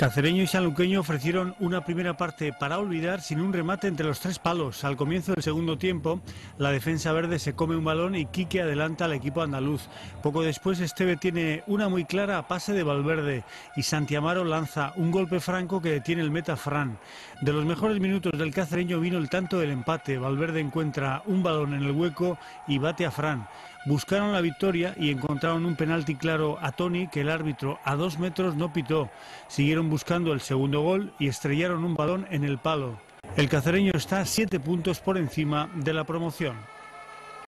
Cacereño y Sanluqueño ofrecieron una primera parte para olvidar sin un remate entre los tres palos. Al comienzo del segundo tiempo, la defensa verde se come un balón y Quique adelanta al equipo andaluz. Poco después, Esteve tiene una muy clara pase de Valverde y Santiamaro lanza un golpe franco que detiene el meta Fran. De los mejores minutos del Cacereño vino el tanto del empate. Valverde encuentra un balón en el hueco y bate a Fran buscaron la victoria y encontraron un penalti claro a Tony que el árbitro a dos metros no pitó. Siguieron buscando el segundo gol y estrellaron un balón en el palo. El cazareño está siete puntos por encima de la promoción.